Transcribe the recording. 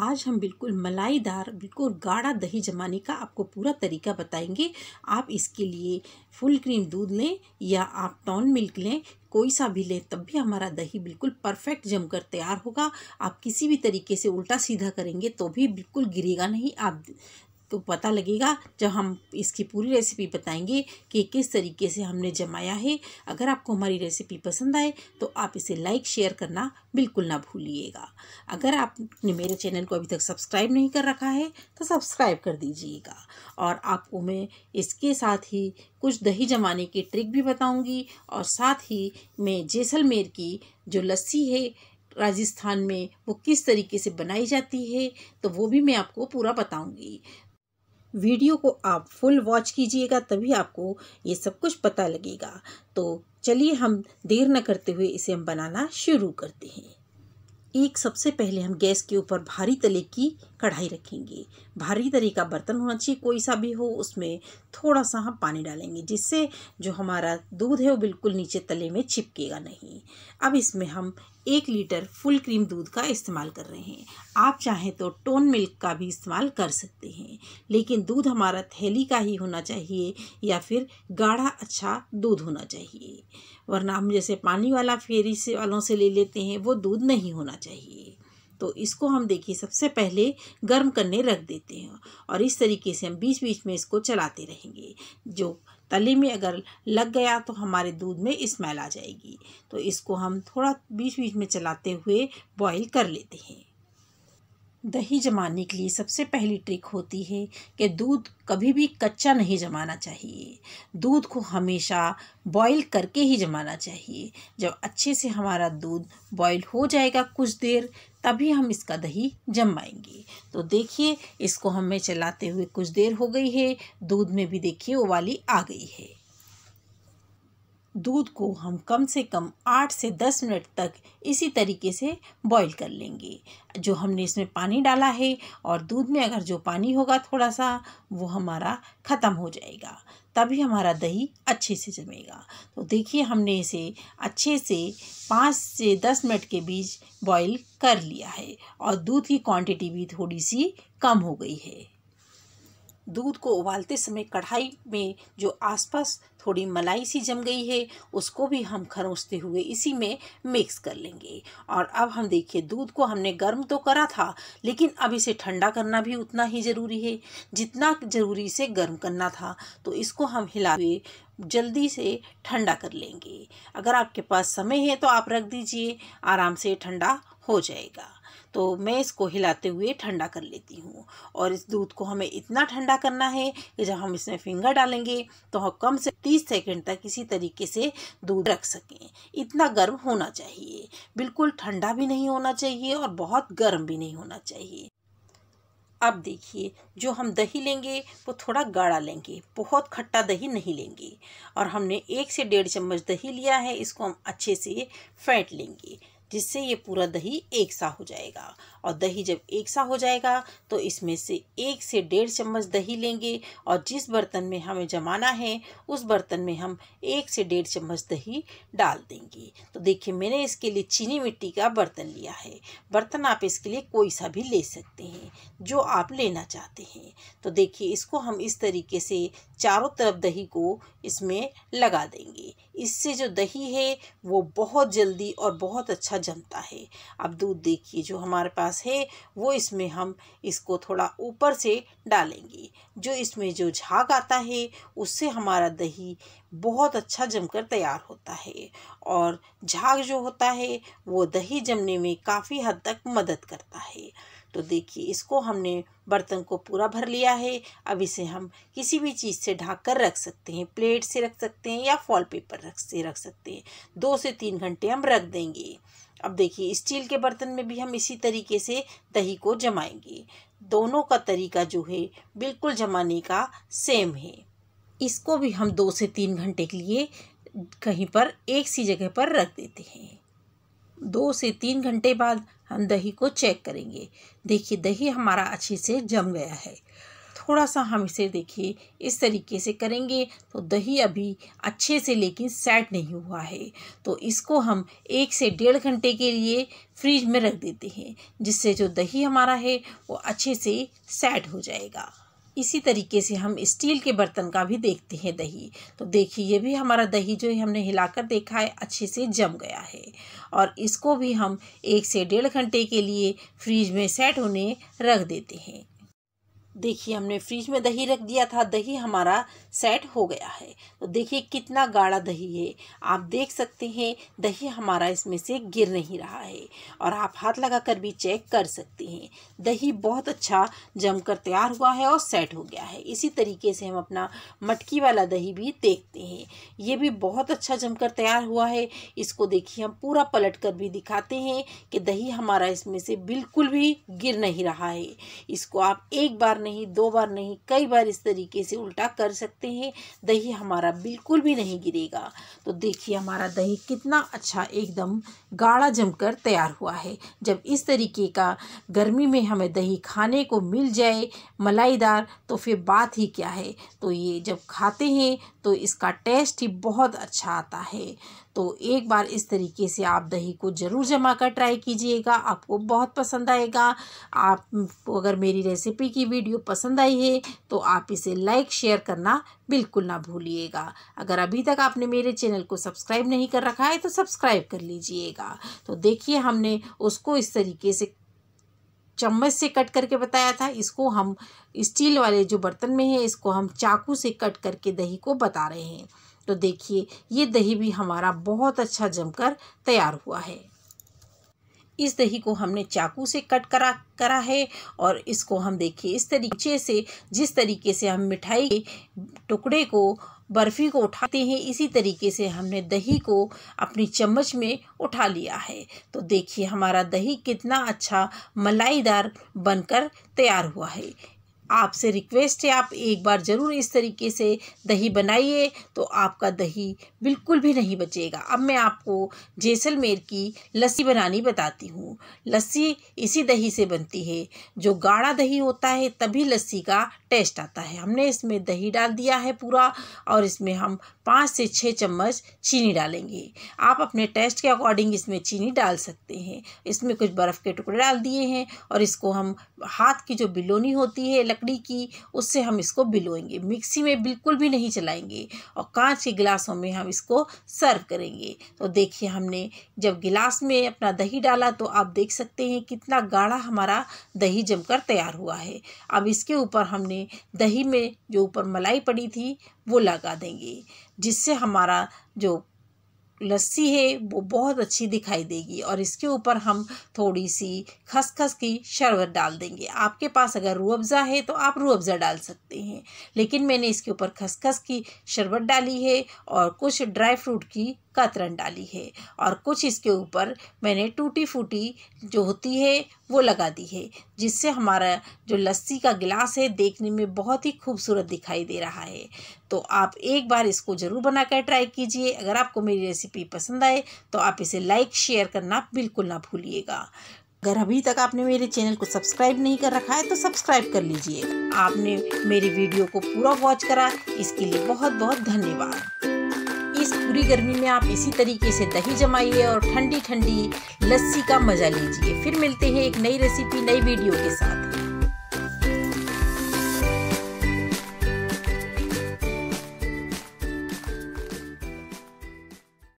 आज हम बिल्कुल मलाईदार बिल्कुल गाढ़ा दही जमाने का आपको पूरा तरीका बताएंगे आप इसके लिए फुल क्रीम दूध लें या आप टॉन मिल्क लें कोई सा भी लें तब भी हमारा दही बिल्कुल परफेक्ट जमकर तैयार होगा आप किसी भी तरीके से उल्टा सीधा करेंगे तो भी बिल्कुल गिरेगा नहीं आप तो पता लगेगा जब हम इसकी पूरी रेसिपी बताएंगे कि किस तरीके से हमने जमाया है अगर आपको हमारी रेसिपी पसंद आए तो आप इसे लाइक शेयर करना बिल्कुल ना भूलिएगा अगर आपने मेरे चैनल को अभी तक सब्सक्राइब नहीं कर रखा है तो सब्सक्राइब कर दीजिएगा और आपको मैं इसके साथ ही कुछ दही जमाने की ट्रिक भी बताऊँगी और साथ ही मैं जैसलमेर की जो लस्सी है राजस्थान में वो किस तरीके से बनाई जाती है तो वो भी मैं आपको पूरा बताऊंगी वीडियो को आप फुल वॉच कीजिएगा तभी आपको ये सब कुछ पता लगेगा तो चलिए हम देर न करते हुए इसे हम बनाना शुरू करते हैं एक सबसे पहले हम गैस के ऊपर भारी तले की कढ़ाई रखेंगे भारी तरीका बर्तन होना चाहिए कोई सा भी हो उसमें थोड़ा सा हम पानी डालेंगे जिससे जो हमारा दूध है वो बिल्कुल नीचे तले में चिपकेगा नहीं अब इसमें हम एक लीटर फुल क्रीम दूध का इस्तेमाल कर रहे हैं आप चाहें तो टोन मिल्क का भी इस्तेमाल कर सकते हैं लेकिन दूध हमारा थैली का ही होना चाहिए या फिर गाढ़ा अच्छा दूध होना चाहिए वरना हम जैसे पानी वाला फेरी से वालों से ले लेते हैं वो दूध नहीं होना चाहिए तो इसको हम देखिए सबसे पहले गर्म करने रख देते हैं और इस तरीके से हम बीच बीच में इसको चलाते रहेंगे जो तले में अगर लग गया तो हमारे दूध में स्मेल आ जाएगी तो इसको हम थोड़ा बीच बीच में चलाते हुए बॉईल कर लेते हैं दही जमाने के लिए सबसे पहली ट्रिक होती है कि दूध कभी भी कच्चा नहीं जमाना चाहिए दूध को हमेशा बॉईल करके ही जमाना चाहिए जब अच्छे से हमारा दूध बॉईल हो जाएगा कुछ देर तभी हम इसका दही जमाएंगे तो देखिए इसको हमें चलाते हुए कुछ देर हो गई है दूध में भी देखिए वाली आ गई है दूध को हम कम से कम आठ से दस मिनट तक इसी तरीके से बॉईल कर लेंगे जो हमने इसमें पानी डाला है और दूध में अगर जो पानी होगा थोड़ा सा वो हमारा ख़त्म हो जाएगा तभी हमारा दही अच्छे से जमेगा तो देखिए हमने इसे अच्छे से पाँच से दस मिनट के बीच बॉईल कर लिया है और दूध की क्वांटिटी भी थोड़ी सी कम हो गई है दूध को उबालते समय कढ़ाई में जो आसपास थोड़ी मलाई सी जम गई है उसको भी हम खरोंचते हुए इसी में मिक्स कर लेंगे और अब हम देखिए दूध को हमने गर्म तो करा था लेकिन अब इसे ठंडा करना भी उतना ही ज़रूरी है जितना ज़रूरी से गर्म करना था तो इसको हम हिला हुए जल्दी से ठंडा कर लेंगे अगर आपके पास समय है तो आप रख दीजिए आराम से ठंडा हो जाएगा तो मैं इसको हिलाते हुए ठंडा कर लेती हूँ और इस दूध को हमें इतना ठंडा करना है कि जब हम इसमें फिंगर डालेंगे तो हम कम से तीस सेकेंड तक इसी तरीके से दूध रख सकें इतना गर्म होना चाहिए बिल्कुल ठंडा भी नहीं होना चाहिए और बहुत गर्म भी नहीं होना चाहिए अब देखिए जो हम दही लेंगे वो थोड़ा गाढ़ा लेंगे बहुत खट्टा दही नहीं लेंगे और हमने एक से डेढ़ चम्मच दही लिया है इसको हम अच्छे से फेंट लेंगे जिससे ये पूरा दही एक सा हो जाएगा और दही जब एक सा हो जाएगा तो इसमें से एक से डेढ़ चम्मच दही लेंगे और जिस बर्तन में हमें जमाना है उस बर्तन में हम एक से डेढ़ चम्मच दही डाल देंगे तो देखिए मैंने इसके लिए चीनी मिट्टी का बर्तन लिया है बर्तन आप इसके लिए कोई सा भी ले सकते हैं जो आप लेना चाहते हैं तो देखिए इसको हम इस तरीके से चारों तरफ दही को इसमें लगा देंगे इससे जो दही है वो बहुत जल्दी और बहुत अच्छा जमता है अब दूध देखिए जो हमारे पास है वो इसमें हम इसको थोड़ा ऊपर से डालेंगे जो इसमें जो झाग आता है उससे हमारा दही बहुत अच्छा जमकर तैयार होता है और झाग जो होता है वो दही जमने में काफ़ी हद तक मदद करता है तो देखिए इसको हमने बर्तन को पूरा भर लिया है अब इसे हम किसी भी चीज़ से ढाक कर रख सकते हैं प्लेट से रख सकते हैं या फॉल पेपर रख से रख सकते हैं दो से तीन घंटे हम रख देंगे अब देखिए स्टील के बर्तन में भी हम इसी तरीके से दही को जमाएंगे दोनों का तरीका जो है बिल्कुल जमाने का सेम है इसको भी हम दो से तीन घंटे के लिए कहीं पर एक सी जगह पर रख देते हैं दो से तीन घंटे बाद हम दही को चेक करेंगे देखिए दही हमारा अच्छे से जम गया है थोड़ा सा हम इसे देखिए इस तरीके से करेंगे तो दही अभी अच्छे से लेकिन सेट नहीं हुआ है तो इसको हम एक से डेढ़ घंटे के लिए फ्रिज में रख देते हैं जिससे जो दही हमारा है वो अच्छे से सेट हो जाएगा इसी तरीके से हम स्टील के बर्तन का भी देखते हैं दही तो देखिए ये भी हमारा दही जो है हमने हिलाकर देखा है अच्छे से जम गया है और इसको भी हम एक से डेढ़ घंटे के लिए फ्रीज में सेट होने रख देते हैं देखिए हमने फ्रिज में दही रख दिया था दही हमारा सेट हो गया है तो देखिए कितना गाढ़ा दही है आप देख सकते हैं दही हमारा इसमें से गिर नहीं रहा है और आप हाथ लगाकर भी चेक कर सकते हैं दही बहुत अच्छा जमकर तैयार हुआ है और सेट हो गया है इसी तरीके से हम अपना मटकी वाला दही भी देखते हैं ये भी बहुत अच्छा जमकर तैयार हुआ है इसको देखिए हम पूरा पलट कर भी दिखाते हैं कि दही हमारा इसमें से बिल्कुल भी गिर नहीं रहा है इसको आप एक बार नहीं दो बार नहीं कई बार इस तरीके से उल्टा कर सकते हैं दही हमारा बिल्कुल भी नहीं गिरेगा तो देखिए हमारा दही कितना अच्छा एकदम गाढ़ा जमकर तैयार हुआ है जब इस तरीके का गर्मी में हमें दही खाने को मिल जाए मलाईदार तो फिर बात ही क्या है तो ये जब खाते हैं तो इसका टेस्ट ही बहुत अच्छा आता है तो एक बार इस तरीके से आप दही को ज़रूर जमा कर ट्राई कीजिएगा आपको बहुत पसंद आएगा आप अगर मेरी रेसिपी की वीडियो वीडियो पसंद आई है तो आप इसे लाइक शेयर करना बिल्कुल ना भूलिएगा अगर अभी तक आपने मेरे चैनल को सब्सक्राइब नहीं कर रखा है तो सब्सक्राइब कर लीजिएगा तो देखिए हमने उसको इस तरीके से चम्मच से कट करके बताया था इसको हम स्टील वाले जो बर्तन में है इसको हम चाकू से कट करके दही को बता रहे हैं तो देखिए ये दही भी हमारा बहुत अच्छा जमकर तैयार हुआ है इस दही को हमने चाकू से कट करा करा है और इसको हम देखिए इस तरीके से जिस तरीके से हम मिठाई के टुकड़े को बर्फ़ी को उठाते हैं इसी तरीके से हमने दही को अपनी चम्मच में उठा लिया है तो देखिए हमारा दही कितना अच्छा मलाईदार बनकर तैयार हुआ है आपसे रिक्वेस्ट है आप एक बार ज़रूर इस तरीके से दही बनाइए तो आपका दही बिल्कुल भी नहीं बचेगा अब मैं आपको जैसलमेर की लस्सी बनानी बताती हूँ लस्सी इसी दही से बनती है जो गाढ़ा दही होता है तभी लस्सी का टेस्ट आता है हमने इसमें दही डाल दिया है पूरा और इसमें हम पाँच से छः चम्मच चीनी डालेंगे आप अपने टेस्ट के अकॉर्डिंग इसमें चीनी डाल सकते हैं इसमें कुछ बर्फ़ के टुकड़े डाल दिए हैं और इसको हम हाथ की जो बिलोनी होती है लकड़ी की उससे हम इसको बिलोएंगे मिक्सी में बिल्कुल भी नहीं चलाएंगे और कांच के गिलासों में हम इसको सर्व करेंगे तो देखिए हमने जब गिलास में अपना दही डाला तो आप देख सकते हैं कितना गाढ़ा हमारा दही जमकर तैयार हुआ है अब इसके ऊपर हमने में दही में जो ऊपर मलाई पड़ी थी वो लगा देंगे जिससे हमारा जो लस्सी है वो बहुत अच्छी दिखाई देगी और इसके ऊपर हम थोड़ी सी खसखस की शरबत डाल देंगे आपके पास अगर रू अफ़ज़ा है तो आप रू अफ़ज़ा डाल सकते हैं लेकिन मैंने इसके ऊपर खसखस की शरबत डाली है और कुछ ड्राई फ्रूट की कतरन डाली है और कुछ इसके ऊपर मैंने टूटी फूटी जो होती है वो लगा दी है जिससे हमारा जो लस्सी का गिलास है देखने में बहुत ही खूबसूरत दिखाई दे रहा है तो आप एक बार इसको ज़रूर बनाकर ट्राई कीजिए अगर आपको मेरी रेसिपी पसंद आए तो आप इसे लाइक शेयर करना बिल्कुल ना भूलिएगा अगर अभी तक आपने मेरे चैनल को सब्सक्राइब नहीं कर रखा है तो सब्सक्राइब कर लीजिए आपने मेरी वीडियो को पूरा वॉच करा इसके लिए बहुत बहुत धन्यवाद पूरी गर्मी में आप इसी तरीके से दही जमाइए और ठंडी ठंडी लस्सी का मज़ा लीजिए फिर मिलते हैं एक नई रेसिपी नई वीडियो के साथ